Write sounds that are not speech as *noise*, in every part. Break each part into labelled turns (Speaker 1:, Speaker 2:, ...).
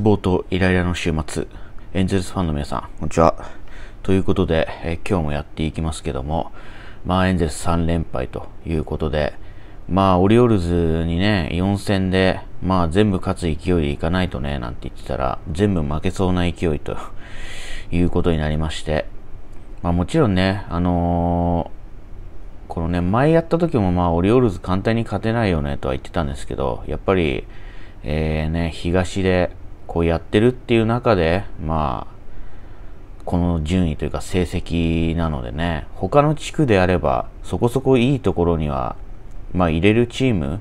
Speaker 1: 望とイライラの週末、エンゼルスファンの皆さん、こんにちは。ということで、え今日もやっていきますけども、まあエンゼルス3連敗ということで、まあオリオールズにね、4戦で、まあ全部勝つ勢いでいかないとね、なんて言ってたら、全部負けそうな勢いと *laughs* いうことになりまして、まあもちろんね、あのーこのね、前やった時もまあオリオールズ簡単に勝てないよねとは言ってたんですけど、やっぱり、えー、ね、東でこうやってるっていう中で、まあ、この順位というか成績なのでね、他の地区であれば、そこそこいいところには、まあ入れるチーム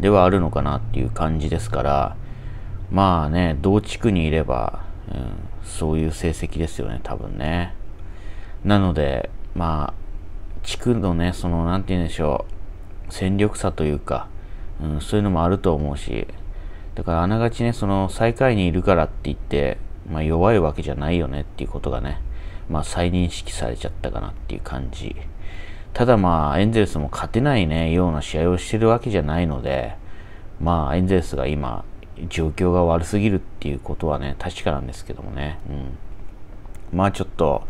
Speaker 1: ではあるのかなっていう感じですから、まあね、同地区にいれば、うん、そういう成績ですよね、多分ね。なので、まあ、地区のね、その、なんて言うんでしょう、戦力差というか、うん、そういうのもあると思うし、だからあながちね、その最下位にいるからって言って、まあ、弱いわけじゃないよねっていうことがね、まあ、再認識されちゃったかなっていう感じ。ただまあ、エンゼルスも勝てないね、ような試合をしてるわけじゃないので、まあ、エンゼルスが今、状況が悪すぎるっていうことはね、確かなんですけどもね。うん。まあちょっと、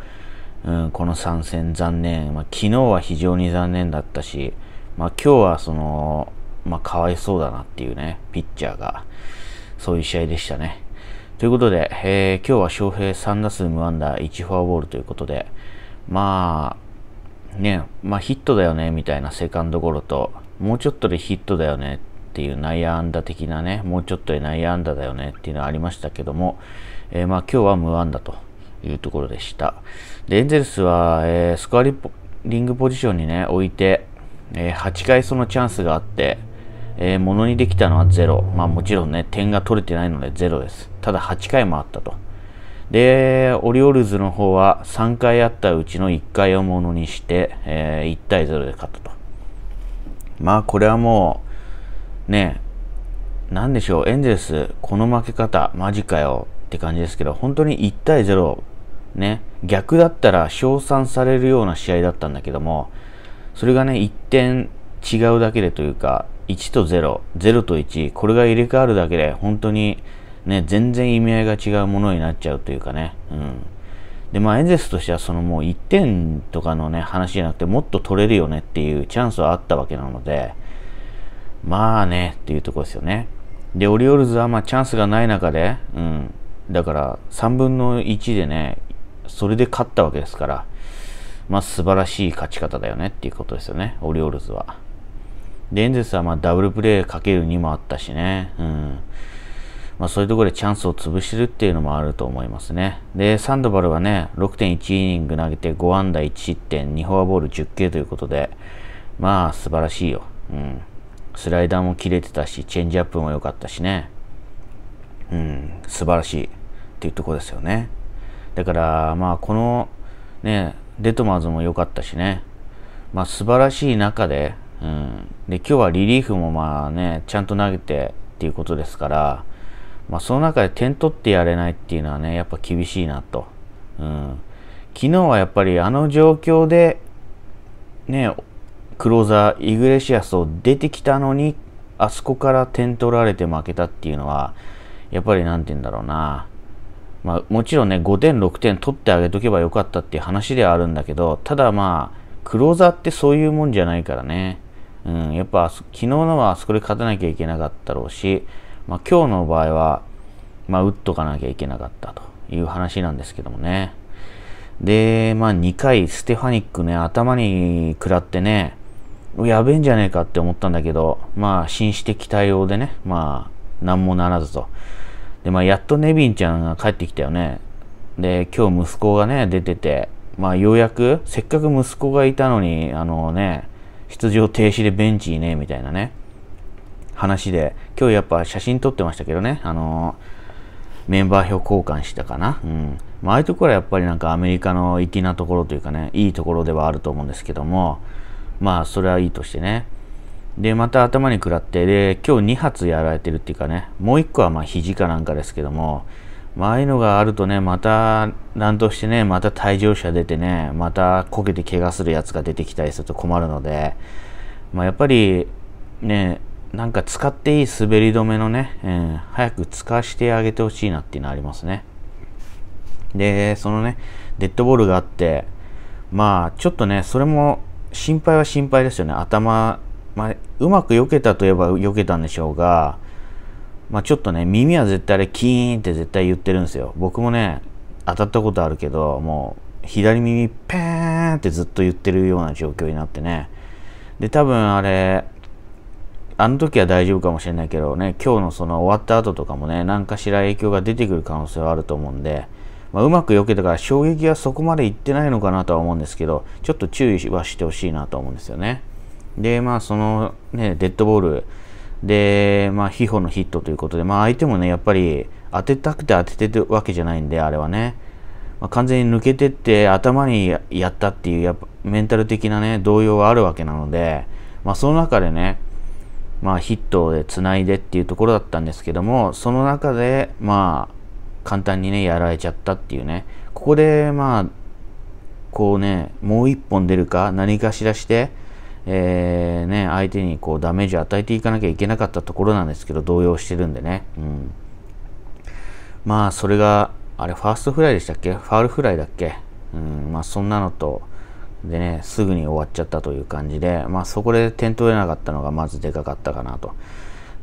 Speaker 1: うん、この3戦残念。まあ、昨日は非常に残念だったし、まあ今日はその、まあ、かわいそうだなっていうね、ピッチャーが、そういう試合でしたね。ということで、えー、今日は翔平3打数無安打1フォアボールということで、まあ、ね、まあヒットだよね、みたいなセカンドゴロと、もうちょっとでヒットだよねっていう内野安打的なね、もうちょっとで内野安打だよねっていうのはありましたけども、えー、まあ今日は無安打というところでした。で、エンゼルスは、えー、スコアリングポジションにね、置いて、えー、8回そのチャンスがあって、えー、ものにできたのはゼロ。まあもちろんね、点が取れてないのでゼロです。ただ8回もあったと。で、オリオールズの方は3回あったうちの1回をものにして、えー、1対0で勝ったと。まあこれはもう、ね、なんでしょう、エンゼルス、この負け方、マジかよって感じですけど、本当に1対0、ね、逆だったら称賛されるような試合だったんだけども、それがね、1点違うだけでというか、1と0、0と1、これが入れ替わるだけで、本当にね、全然意味合いが違うものになっちゃうというかね。うん。で、まあ、エンゼルスとしては、そのもう1点とかのね、話じゃなくて、もっと取れるよねっていうチャンスはあったわけなので、まあね、っていうとこですよね。で、オリオールズはまあチャンスがない中で、うん、だから3分の1でね、それで勝ったわけですから、まあ素晴らしい勝ち方だよねっていうことですよね、オリオールズは。で、エンゼルスはまあダブルプレーかける2もあったしね。うん。まあ、そういうところでチャンスを潰してるっていうのもあると思いますね。で、サンドバルはね、6.1イニング投げて5安打1失点、2フォアボール10球ということで、まあ素晴らしいよ。うん。スライダーも切れてたし、チェンジアップも良かったしね。うん、素晴らしいっていうとこですよね。だから、まあこの、ね、デトマーズも良かったしね。まあ素晴らしい中で、うん、で今日はリリーフもまあねちゃんと投げてっていうことですから、まあ、その中で点取ってやれないっていうのはねやっぱ厳しいなと、うん、昨日はやっぱりあの状況でねクローザーイグレシアスを出てきたのにあそこから点取られて負けたっていうのはやっぱり何て言うんだろうなまあ、もちろんね5点6点取ってあげとけばよかったっていう話ではあるんだけどただまあクローザーってそういうもんじゃないからねうん、やっぱ昨日のはあそこで勝たなきゃいけなかったろうし、まあ、今日の場合は、まあ、打っとかなきゃいけなかったという話なんですけどもね。で、まあ、2回、ステファニックね、頭に食らってね、やべえんじゃねえかって思ったんだけど、まあ、紳士的対応でね、まあ、なんもならずと。で、まあ、やっとネビンちゃんが帰ってきたよね。で、今日息子がね、出てて、まあ、ようやく、せっかく息子がいたのに、あのね、出場停止でベンチにね、みたいなね、話で、今日やっぱ写真撮ってましたけどね、あのー、メンバー表交換したかな。うん。まあ、ああいうところはやっぱりなんかアメリカの粋なところというかね、いいところではあると思うんですけども、まあ、それはいいとしてね。で、また頭に食らって、で、今日2発やられてるっていうかね、もう1個はまあ肘かなんかですけども、まあ、ああいうのがあるとね、また乱闘してね、また退場者出てね、またこけて怪我するやつが出てきたりすると困るので、まあ、やっぱりね、なんか使っていい滑り止めのね、うん、早く使わしてあげてほしいなっていうのはありますね。で、そのね、デッドボールがあって、まあちょっとね、それも心配は心配ですよね。頭、まあ、うまく避けたといえば避けたんでしょうが、まあ、ちょっとね、耳は絶対あれ、キーンって絶対言ってるんですよ。僕もね、当たったことあるけど、もう、左耳、ペーンってずっと言ってるような状況になってね。で、多分あれ、あの時は大丈夫かもしれないけどね、今日のその終わった後とかもね、何かしら影響が出てくる可能性はあると思うんで、まあ、うまく避けたから衝撃はそこまでいってないのかなとは思うんですけど、ちょっと注意はしてほしいなと思うんですよね。で、まあそのね、デッドボール、で、まあ、ヒホのヒットということで、まあ、相手もね、やっぱり当てたくて当ててるわけじゃないんで、あれはね、まあ、完全に抜けてって、頭にやったっていう、やっぱメンタル的なね、動揺があるわけなので、まあ、その中でね、まあ、ヒットでつないでっていうところだったんですけども、その中で、まあ、簡単にね、やられちゃったっていうね、ここで、まあ、こうね、もう一本出るか、何かしらして、えー、ね、相手にこうダメージを与えていかなきゃいけなかったところなんですけど、動揺してるんでね。うん、まあ、それが、あれ、ファーストフライでしたっけファールフライだっけうん、まあ、そんなのと、でね、すぐに終わっちゃったという感じで、まあ、そこで点取れなかったのがまずでかかったかなと。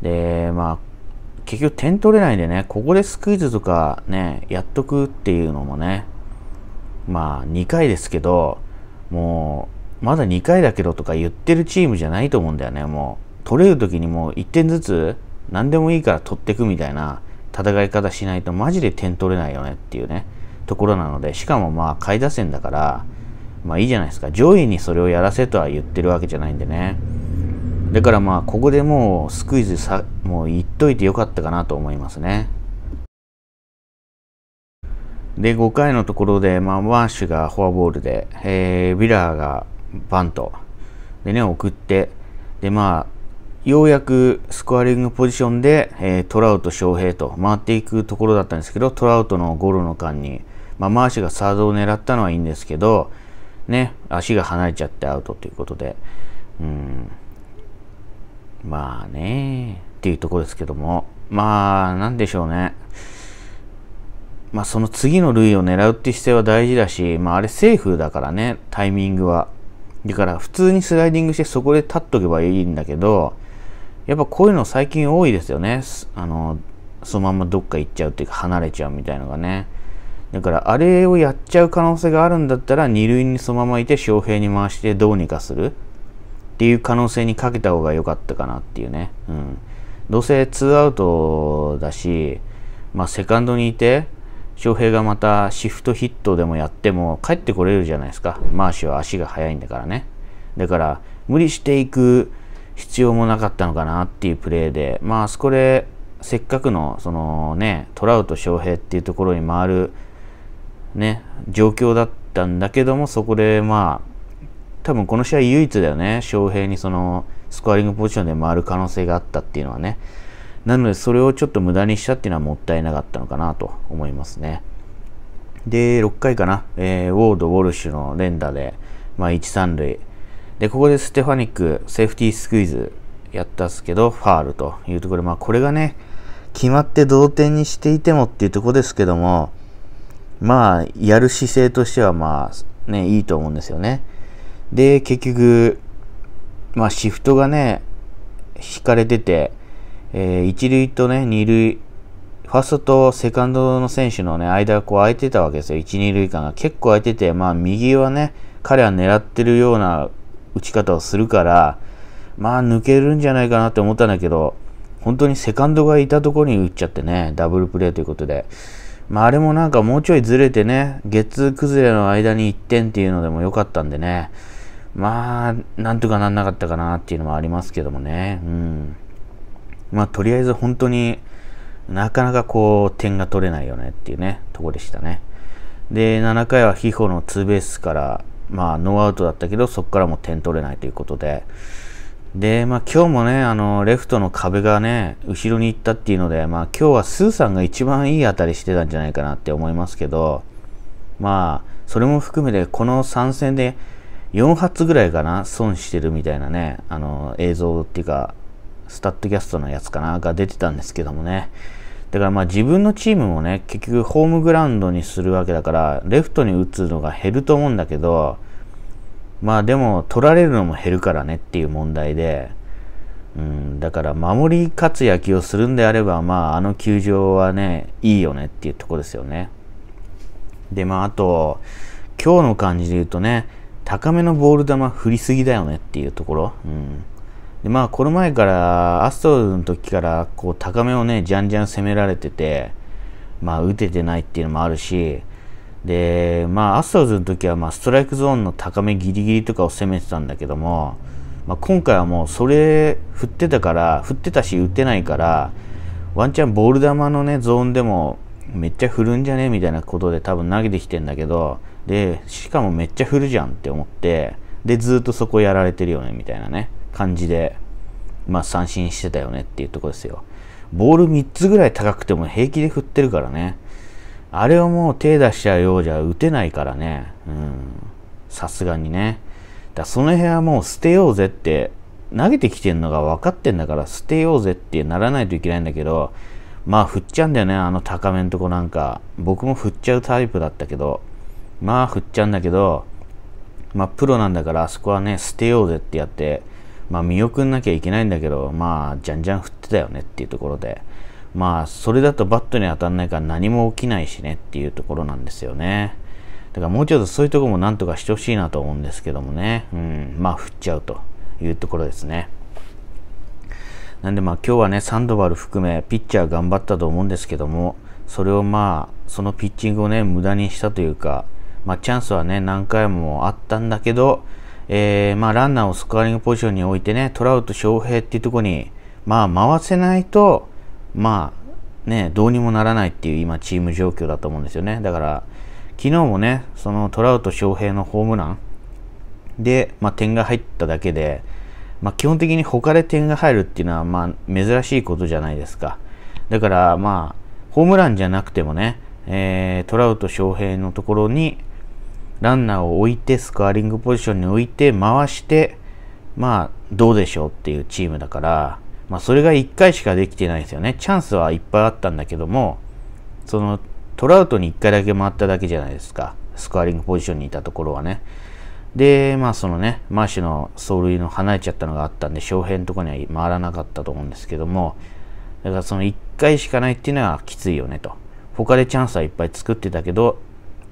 Speaker 1: で、まあ、結局点取れないんでね、ここでスクイズとかね、やっとくっていうのもね、まあ、2回ですけど、もう、まだ2回だけどとか言ってるチームじゃないと思うんだよね、もう。取れる時にもう1点ずつ何でもいいから取ってくみたいな戦い方しないとマジで点取れないよねっていうね、ところなので、しかもまあ下位打線だから、まあいいじゃないですか。上位にそれをやらせとは言ってるわけじゃないんでね。だからまあここでもうスクイズさ、もう言っといてよかったかなと思いますね。で、5回のところで、まあ、ワンシュがフォアボールで、えー、ビラーがバントでね、送って、で、まあ、ようやくスコアリングポジションで、えー、トラウト、翔平と回っていくところだったんですけど、トラウトのゴロの間に、まあ、マーシュがサードを狙ったのはいいんですけど、ね、足が離れちゃってアウトということで、うん、まあね、っていうところですけども、まあ、なんでしょうね。まあ、その次の塁を狙うっていう姿勢は大事だし、まあ、あれセーフだからね、タイミングは。だから普通にスライディングしてそこで立っとけばいいんだけど、やっぱこういうの最近多いですよね。あの、そのままどっか行っちゃうっていうか離れちゃうみたいのがね。だからあれをやっちゃう可能性があるんだったら二塁にそのままいて翔平に回してどうにかするっていう可能性にかけた方が良かったかなっていうね。うん。どうせツーアウトだし、まあセカンドにいて、翔平がまたシフトヒットでもやっても帰ってこれるじゃないですか。マーシュは足が速いんだからね。だから無理していく必要もなかったのかなっていうプレーで、まあそこでせっかくのそのね、トラウト翔平っていうところに回るね、状況だったんだけども、そこでまあ、多分この試合唯一だよね、翔平にそのスコアリングポジションで回る可能性があったっていうのはね。なのでそれをちょっと無駄にしたっていうのはもったいなかったのかなと思いますね。で、6回かな、えー、ウォード・ウォルシュの連打で、まあ、1、3塁。で、ここでステファニック、セーフティースクイズやったっすけど、ファールというところで、まあ、これがね、決まって同点にしていてもっていうところですけども、まあ、やる姿勢としては、まあ、ね、いいと思うんですよね。で、結局、まあ、シフトがね、引かれてて、えー、一塁とね、二塁、ファーストとセカンドの選手のね、間がこう空いてたわけですよ。一、二塁間が結構空いてて、まあ右はね、彼は狙ってるような打ち方をするから、まあ抜けるんじゃないかなって思ったんだけど、本当にセカンドがいたところに打っちゃってね、ダブルプレーということで。まああれもなんかもうちょいずれてね、ゲッツー崩れの間に1点っていうのでも良かったんでね、まあ、なんとかなんなかったかなっていうのもありますけどもね、うん。まあ、とりあえず本当になかなかこう点が取れないよねっていうね、とこでしたね。で、7回はヒホのツーベースから、まあ、ノーアウトだったけど、そこからも点取れないということで、で、まあ、今日もね、あの、レフトの壁がね、後ろに行ったっていうので、まあ、今日はスーさんが一番いい当たりしてたんじゃないかなって思いますけど、まあ、それも含めて、この3戦で4発ぐらいかな、損してるみたいなね、あの、映像っていうか、スタッドキャストのやつかな、が出てたんですけどもね。だからまあ自分のチームもね、結局ホームグラウンドにするわけだから、レフトに打つのが減ると思うんだけど、まあでも取られるのも減るからねっていう問題で、うん、だから守り勝つ野球をするんであれば、まああの球場はね、いいよねっていうとこですよね。で、まああと、今日の感じで言うとね、高めのボール球振りすぎだよねっていうところ。うんでまあこの前からアストロズの時からこう高めをねじゃんじゃん攻められててまあ打ててないっていうのもあるしでまあアストロズの時はまあストライクゾーンの高めギリギリとかを攻めてたんだけども、まあ、今回はもうそれ振ってたから振ってたし打てないからワンチャンボール球のねゾーンでもめっちゃ振るんじゃねみたいなことで多分投げてきてんだけどでしかもめっちゃ振るじゃんって思ってでずっとそこやられてるよねみたいなね感じで、まあ、三振してたよねっていうとこですよ。ボール3つぐらい高くても平気で振ってるからね。あれをもう手出しちゃうようじゃ打てないからね。うん。さすがにね。だその辺はもう捨てようぜって、投げてきてんのが分かってんだから捨てようぜってならないといけないんだけど、まあ振っちゃうんだよね、あの高めんとこなんか。僕も振っちゃうタイプだったけど、まあ振っちゃうんだけど、まあプロなんだからあそこはね、捨てようぜってやって、まあ、見送んなきゃいけないんだけど、まあ、じゃんじゃん振ってたよねっていうところで、まあ、それだとバットに当たらないから何も起きないしねっていうところなんですよね。だからもうちょっとそういうところもなんとかしてほしいなと思うんですけどもね、うん、まあ、振っちゃうというところですね。なんでまあ今日はね、サンドバル含め、ピッチャー頑張ったと思うんですけども、それをまあ、そのピッチングをね、無駄にしたというか、まあチャンスはね、何回もあったんだけど、えー、まあ、ランナーをスコアリングポジションに置いてね、トラウト、翔平っていうところに、まあ、回せないと、まあ、ね、どうにもならないっていう今、チーム状況だと思うんですよね。だから、昨日もね、そのトラウト、翔平のホームランで、まあ、点が入っただけで、まあ、基本的に他で点が入るっていうのは、まあ、珍しいことじゃないですか。だから、まあ、ホームランじゃなくてもね、えー、トラウト、翔平のところに、ランナーを置いて、スコアリングポジションに置いて、回して、まあ、どうでしょうっていうチームだから、まあ、それが1回しかできてないですよね。チャンスはいっぱいあったんだけども、その、トラウトに1回だけ回っただけじゃないですか。スコアリングポジションにいたところはね。で、まあそのね、マーシュの走塁の離れちゃったのがあったんで、翔平のとこには回らなかったと思うんですけども、だからその1回しかないっていうのはきついよねと。他でチャンスはいっぱい作ってたけど、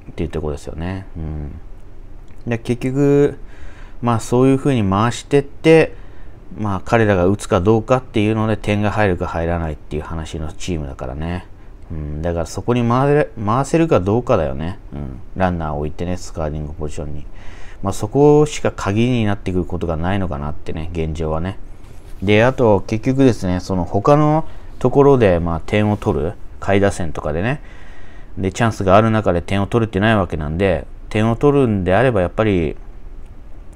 Speaker 1: っていうとこですよね。うん、で結局、まあ、そういうふうに回してって、まあ、彼らが打つかどうかっていうので点が入るか入らないっていう話のチームだからね。うん、だからそこに回せるかどうかだよね、うん、ランナーを置いてね、スカーリングポジションに。まあ、そこしか鍵になってくることがないのかなってね、現状はね。で、あと結局ですね、その他のところでまあ点を取る、下位打線とかでね、で、チャンスがある中で点を取れてないわけなんで、点を取るんであればやっぱり、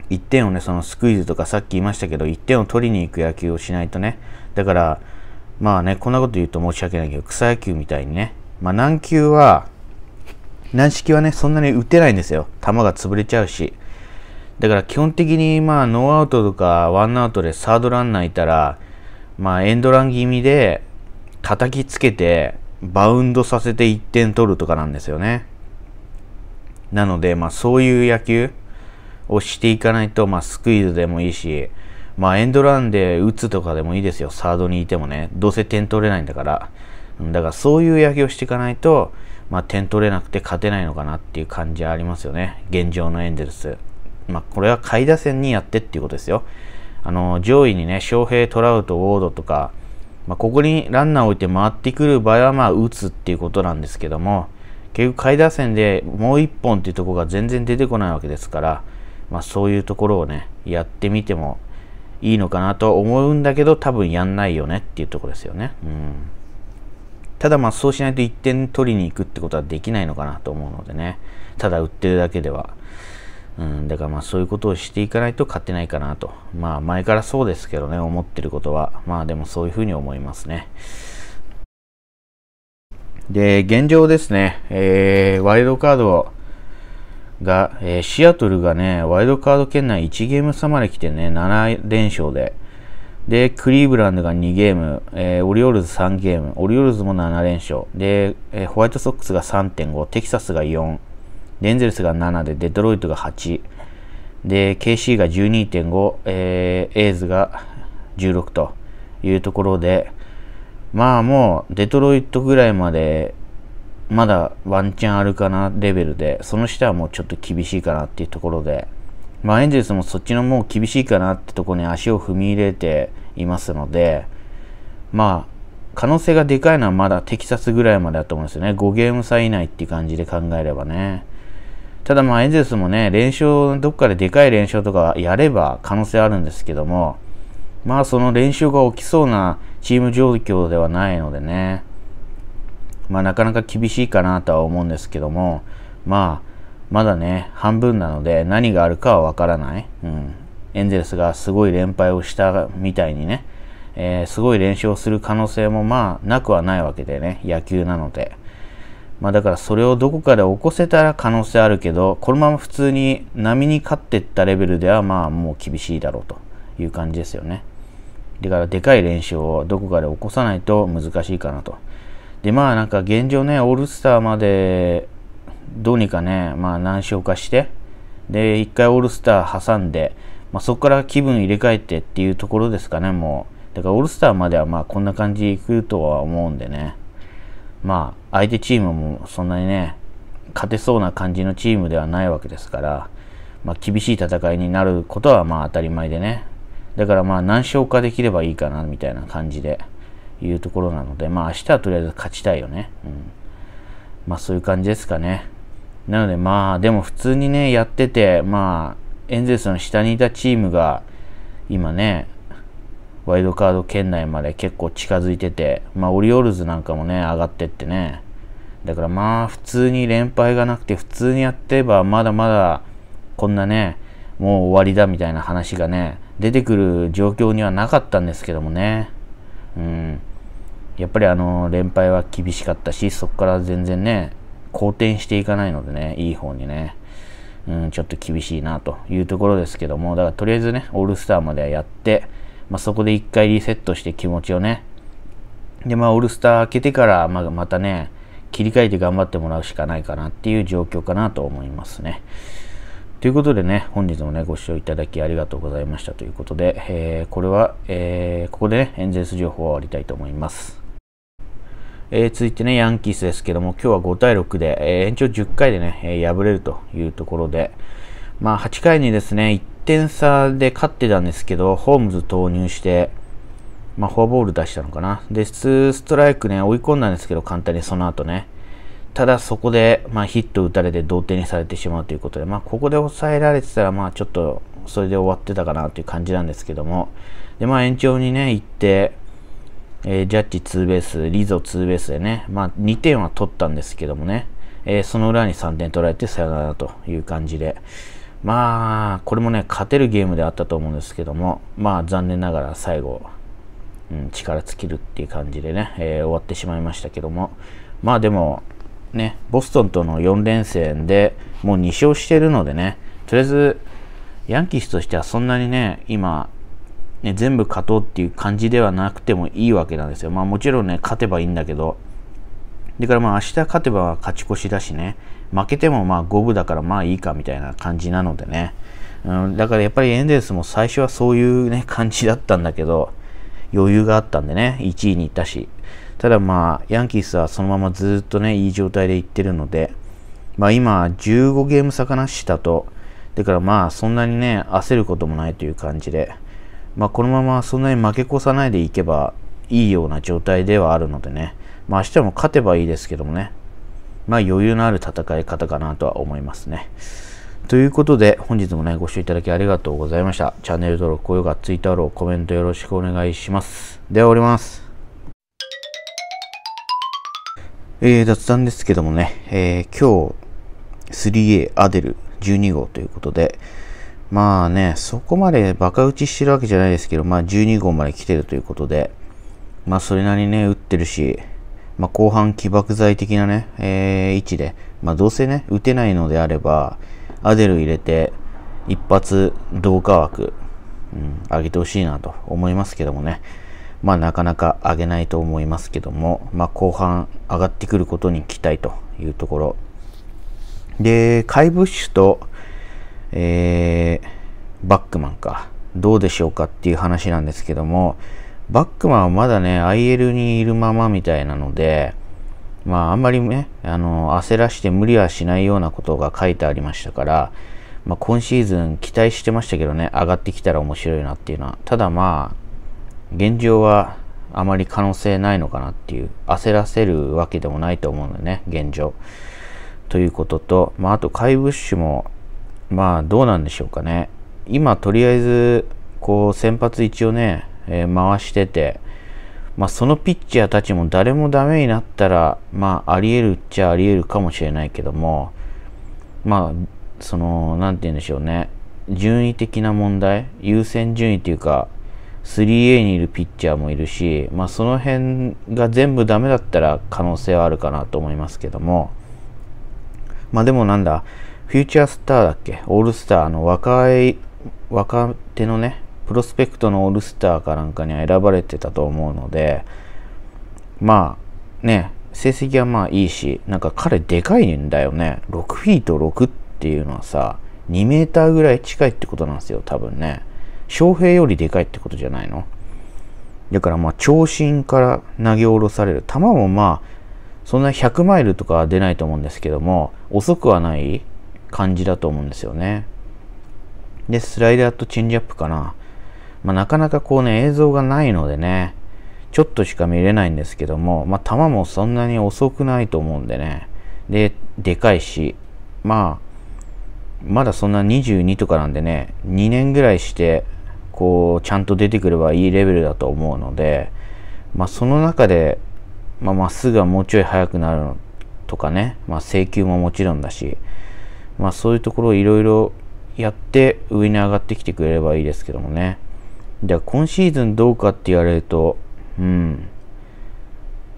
Speaker 1: 1点をね、そのスクイズとかさっき言いましたけど、1点を取りに行く野球をしないとね、だから、まあね、こんなこと言うと申し訳ないけど、草野球みたいにね、まあ軟球は、軟式はね、そんなに打てないんですよ。球が潰れちゃうし。だから基本的に、まあノーアウトとかワンアウトでサードランナーいたら、まあエンドラン気味で叩きつけて、バウンドさせて1点取るとかなんですよね。なので、まあ、そういう野球をしていかないと、まあ、スクイズでもいいし、まあ、エンドランで打つとかでもいいですよ。サードにいてもね。どうせ点取れないんだから。だからそういう野球をしていかないと、まあ、点取れなくて勝てないのかなっていう感じはありますよね。現状のエンゼルス。まあ、これは下位打線にやってっていうことですよ。あの、上位にね、翔平、トラウト、ウォードとか、まあ、ここにランナーを置いて回ってくる場合は、まあ、打つっていうことなんですけども、結局、下位打線でもう1本っていうところが全然出てこないわけですから、まあ、そういうところをね、やってみてもいいのかなと思うんだけど、多分やんないよねっていうところですよね。うん、ただ、まあ、そうしないと1点取りに行くってことはできないのかなと思うのでね、ただ打ってるだけでは。うん、だからまあそういうことをしていかないと勝てないかなと。まあ前からそうですけどね、思ってることは。まあでもそういうふうに思いますね。で、現状ですね、えー、ワイルドカードが、えー、シアトルがね、ワイルドカード圏内1ゲーム差まで来てね、7連勝で。で、クリーブランドが2ゲーム、えー、オリオールズ3ゲーム、オリオールズも7連勝。で、えー、ホワイトソックスが3.5、テキサスが4、エンゼルスが7で、デトロイトが8、で、KC が12.5、えー、エイズが16というところで、まあもうデトロイトぐらいまでまだワンチャンあるかなレベルで、その下はもうちょっと厳しいかなっていうところで、まあエンゼルスもそっちのもう厳しいかなってところに足を踏み入れていますので、まあ可能性がでかいのはまだテキサスぐらいまでだと思うんですよね。5ゲーム差以内っていう感じで考えればね。ただまあエンゼルスもね、連勝、どっかででかい連勝とかやれば可能性あるんですけども、まあその連勝が起きそうなチーム状況ではないのでね、まあなかなか厳しいかなとは思うんですけども、まあまだね、半分なので何があるかはわからない。うん。エンゼルスがすごい連敗をしたみたいにね、えー、すごい連勝する可能性もまあなくはないわけでね、野球なので。まあ、だからそれをどこかで起こせたら可能性あるけどこのまま普通に波に勝っていったレベルではまあもう厳しいだろうという感じですよねだからでかい練習をどこかで起こさないと難しいかなとでまあなんか現状ねオールスターまでどうにかねまあ難所化してで1回オールスター挟んで、まあ、そこから気分入れ替えてっていうところですかねもうだからオールスターまではまあこんな感じいくとは思うんでねまあ相手チームもそんなにね、勝てそうな感じのチームではないわけですから、まあ、厳しい戦いになることはまあ当たり前でね。だからまあ何勝かできればいいかなみたいな感じでいうところなので、まあ明日はとりあえず勝ちたいよね。うん。まあそういう感じですかね。なのでまあでも普通にね、やってて、まあエンゼルスの下にいたチームが今ね、ワイドカード圏内まで結構近づいてて、まあオリオールズなんかもね、上がってってね、だからまあ普通に連敗がなくて普通にやってればまだまだこんなねもう終わりだみたいな話がね出てくる状況にはなかったんですけどもねうんやっぱりあの連敗は厳しかったしそこから全然ね好転していかないのでねいい方にねうん、ちょっと厳しいなというところですけども、だからとりあえずね、オールスターまではやって、まあ、そこで一回リセットして気持ちをね、で、まあ、オールスター開けてから、まあ、またね、切り替えて頑張ってもらうしかないかなっていう状況かなと思いますね。ということでね、本日もね、ご視聴いただきありがとうございましたということで、えー、これは、えー、ここで、ね、エンゼルス情報を終わりたいと思います。えー、続いてね、ヤンキースですけども、今日は5対6で、えー、延長10回でね、えー、敗れるというところで、まあ8回にですね、1点差で勝ってたんですけど、ホームズ投入して、まあ、フォアボール出したのかな。で、2ストライクね、追い込んだんですけど、簡単にその後ね。ただそこで、まあ、ヒット打たれて同点にされてしまうということで、まあ、ここで抑えられてたら、まあ、ちょっと、それで終わってたかなという感じなんですけども。で、まあ、延長にね、行って、えー、ジャッジツーベース、リゾツーベースでね、まあ、2点は取ったんですけどもね、えー、その裏に3点取られて、さよならという感じで。まあ、これもね、勝てるゲームであったと思うんですけども、まあ、残念ながら最後、うん、力尽きるっていう感じでね、えー、終わってしまいましたけども、まあでも、ね、ボストンとの4連戦でもう2勝してるのでね、とりあえず、ヤンキースとしてはそんなにね、今、ね、全部勝とうっていう感じではなくてもいいわけなんですよ。まあもちろんね、勝てばいいんだけど、だからまあ明日勝てば勝ち越しだしね、負けてもまあ五分だからまあいいかみたいな感じなのでね、うん、だからやっぱりエンゼルスも最初はそういうね、感じだったんだけど、余裕があったんでね、1位に行ったし。ただまあ、ヤンキースはそのままずっとね、いい状態で行ってるので、まあ今、15ゲーム差かなしたと、だからまあそんなにね、焦ることもないという感じで、まあこのままそんなに負け越さないでいけばいいような状態ではあるのでね、まあ明日も勝てばいいですけどもね、まあ余裕のある戦い方かなとは思いますね。ということで、本日もね、ご視聴いただきありがとうございました。チャンネル登録、高評価、ツイッターロー、コメントよろしくお願いします。では、終わります。えー、雑談ですけどもね、えー、今日、3A アデル12号ということで、まあね、そこまでバカ打ちしてるわけじゃないですけど、まあ12号まで来てるということで、まあそれなりにね、打ってるし、まあ後半起爆剤的なね、えー、位置で、まあどうせね、打てないのであれば、アデル入れて、一発同化枠、うん、上げてほしいなと思いますけどもね。まあなかなか上げないと思いますけども、まあ後半上がってくることに期待というところ。で、カイブッシュと、えー、バックマンか。どうでしょうかっていう話なんですけども、バックマンはまだね、IL にいるままみたいなので、まああんまりね、あの、焦らして無理はしないようなことが書いてありましたから、まあ、今シーズン期待してましたけどね、上がってきたら面白いなっていうのは、ただまあ、現状はあまり可能性ないのかなっていう、焦らせるわけでもないと思うのね、現状。ということと、まあ、あと、怪物種も、まあ、どうなんでしょうかね。今、とりあえず、こう、先発一応ね、えー、回してて、まあ、そのピッチャーたちも誰もダメになったら、まあ、あり得るっちゃあり得るかもしれないけども、まあ、その、なんて言うんでしょうね。順位的な問題、優先順位というか、3A にいるピッチャーもいるし、まあ、その辺が全部ダメだったら可能性はあるかなと思いますけども、まあ、でもなんだ、フューチャースターだっけオールスターの若い、若手のね、プロスペクトのオールスターかなんかには選ばれてたと思うので、まあね、成績はまあいいし、なんか彼でかいんだよね。6フィート6っていうのはさ、2メーターぐらい近いってことなんですよ、多分ね。翔平よりでかいってことじゃないのだからまあ、長身から投げ下ろされる。球もまあ、そんな100マイルとかは出ないと思うんですけども、遅くはない感じだと思うんですよね。で、スライダーとチェンジアップかな。まあ、なかなかこうね、映像がないのでね、ちょっとしか見れないんですけども、まあ、球もそんなに遅くないと思うんでね、で、でかいし、まあ、まだそんな22とかなんでね、2年ぐらいして、こう、ちゃんと出てくればいいレベルだと思うので、まあ、その中で、まあ、まっすぐはもうちょい速くなるとかね、まあ、制球ももちろんだし、まあ、そういうところをいろいろやって上に上がってきてくれればいいですけどもね。ゃあ今シーズンどうかって言われると、うん、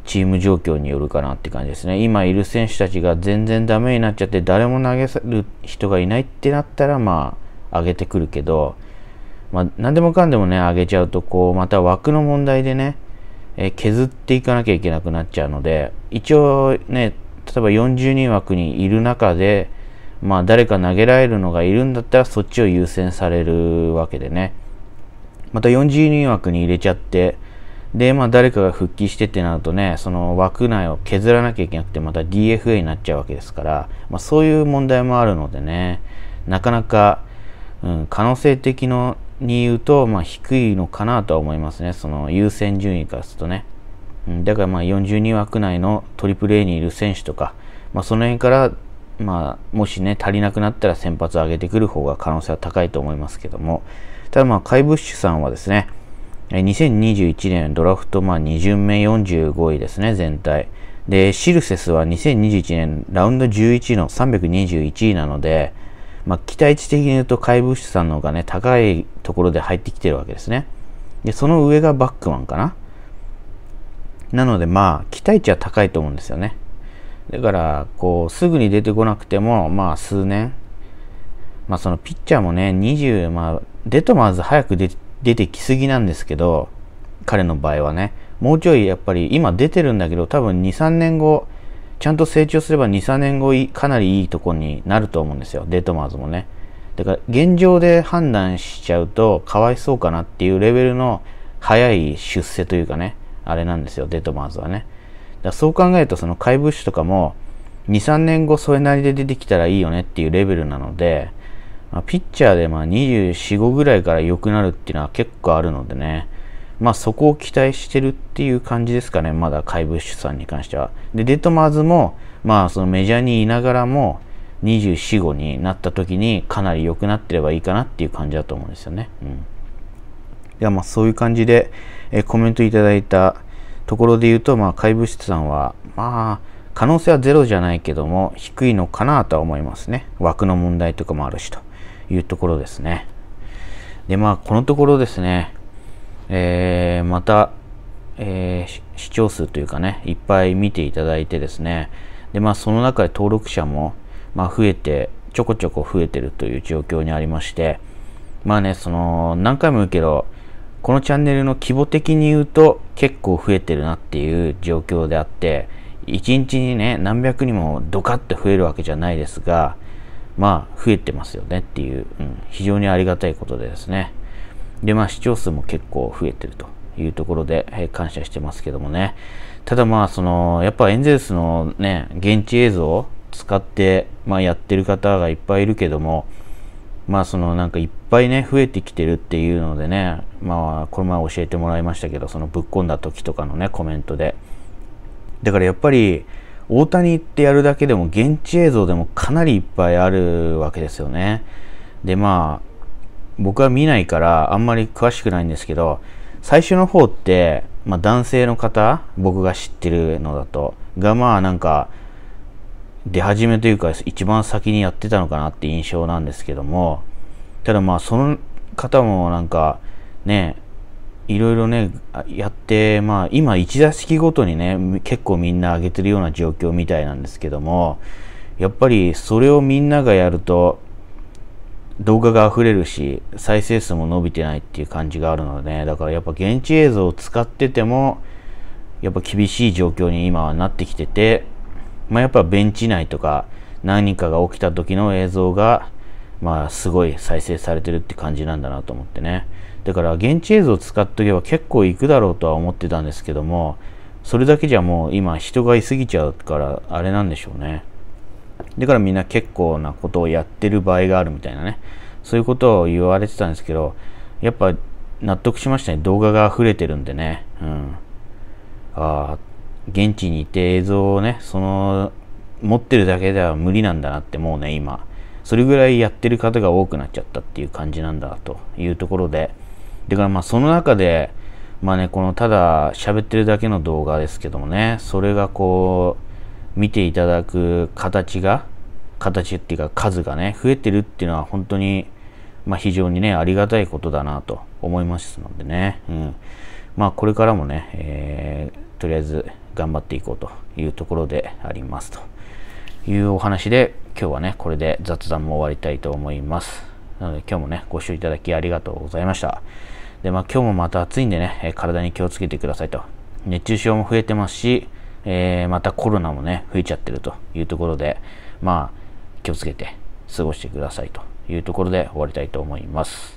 Speaker 1: チーム状況によるかなって感じですね。今いる選手たちが全然ダメになっちゃって、誰も投げる人がいないってなったら、まあ、上げてくるけど、まあ、何でもかんでもね、上げちゃうと、こう、また枠の問題でね、え削っていかなきゃいけなくなっちゃうので、一応ね、例えば40人枠にいる中で、まあ、誰か投げられるのがいるんだったら、そっちを優先されるわけでね。また40人枠に入れちゃって、で、まあ誰かが復帰してってなるとね、その枠内を削らなきゃいけなくて、また DFA になっちゃうわけですから、まあそういう問題もあるのでね、なかなか、うん、可能性的のに言うと、まあ低いのかなとは思いますね。その優先順位からするとね。うん、だからまあ42枠内のトリプル a にいる選手とか、まあその辺から、まあもしね、足りなくなったら先発を上げてくる方が可能性は高いと思いますけども、ただまあ、カイ・ブッシュさんはですね、2021年ドラフトまあ2巡目45位ですね、全体。で、シルセスは2021年ラウンド11の321位なので、まあ、期待値的に言うとカイ・ブッシュさんの方がね、高いところで入ってきてるわけですね。で、その上がバックマンかな。なのでまあ、期待値は高いと思うんですよね。だから、こう、すぐに出てこなくても、まあ、数年、まあ、そのピッチャーもね、20、まあ、デトマーズ早く出てきすぎなんですけど、彼の場合はね、もうちょいやっぱり今出てるんだけど、多分2、3年後、ちゃんと成長すれば2、3年後かなりいいとこになると思うんですよ。デトマーズもね。だから現状で判断しちゃうとかわいそうかなっていうレベルの早い出世というかね、あれなんですよ、デトマーズはね。だそう考えるとその怪物種とかも2、3年後それなりで出てきたらいいよねっていうレベルなので、まあ、ピッチャーでまあ24、5ぐらいから良くなるっていうのは結構あるのでね、まあ、そこを期待してるっていう感じですかね、まだカイブッシュさんに関しては。で、デトマーズも、まあ、そのメジャーにいながらも、24、5になった時にかなり良くなってればいいかなっていう感じだと思うんですよね。うん。では、まあ、そういう感じで、えコメントいただいたところで言うと、まあ、怪物室さんは、まあ、可能性はゼロじゃないけども、低いのかなとは思いますね。枠の問題とかもあるしと。いうところですね。で、まあ、このところですね、えー、また、えー、視聴数というかね、いっぱい見ていただいてですね、で、まあ、その中で登録者も、まあ、増えて、ちょこちょこ増えてるという状況にありまして、まあね、その、何回も言うけど、このチャンネルの規模的に言うと、結構増えてるなっていう状況であって、一日にね、何百人もドカッと増えるわけじゃないですが、まあ、増えてますよねっていう、うん、非常にありがたいことでですね。で、まあ、視聴数も結構増えてるというところで、えー、感謝してますけどもね。ただまあ、その、やっぱエンゼルスのね、現地映像を使って、まあ、やってる方がいっぱいいるけども、まあ、そのなんかいっぱいね、増えてきてるっていうのでね、まあ、この前教えてもらいましたけど、そのぶっ込んだ時とかのね、コメントで。だからやっぱり、大谷ってやるだけでも現地映像でもかなりいっぱいあるわけですよね。でまあ僕は見ないからあんまり詳しくないんですけど最初の方って、まあ、男性の方僕が知ってるのだとがまあなんか出始めというか一番先にやってたのかなって印象なんですけどもただまあその方もなんかねいろいろね、やって、まあ、今、1座席ごとにね、結構みんな上げてるような状況みたいなんですけども、やっぱりそれをみんながやると、動画が溢れるし、再生数も伸びてないっていう感じがあるので、ね、だからやっぱ現地映像を使ってても、やっぱ厳しい状況に今はなってきてて、まあ、やっぱベンチ内とか、何かが起きた時の映像が、まあすごい再生されてるって感じなんだなと思ってねだから現地映像を使っとけば結構いくだろうとは思ってたんですけどもそれだけじゃもう今人がいすぎちゃうからあれなんでしょうねだからみんな結構なことをやってる場合があるみたいなねそういうことを言われてたんですけどやっぱ納得しましたね動画が溢れてるんでねうんああ現地にいて映像をねその持ってるだけでは無理なんだなってもうね今それぐらいやってる方が多くなっちゃったっていう感じなんだというところで、だからまあその中で、まあね、このただ喋ってるだけの動画ですけどもね、それがこう、見ていただく形が、形っていうか数がね、増えてるっていうのは本当に、まあ非常にね、ありがたいことだなと思いますのでね、うん。まあこれからもね、えー、とりあえず頑張っていこうというところでありますというお話で今日はね、これで雑談も終わりたいと思います。なので今日もね、ご視聴いただきありがとうございました。で、まあ今日もまた暑いんでね、体に気をつけてくださいと。熱中症も増えてますし、えー、またコロナもね、増えちゃってるというところで、まあ気をつけて過ごしてくださいというところで終わりたいと思います。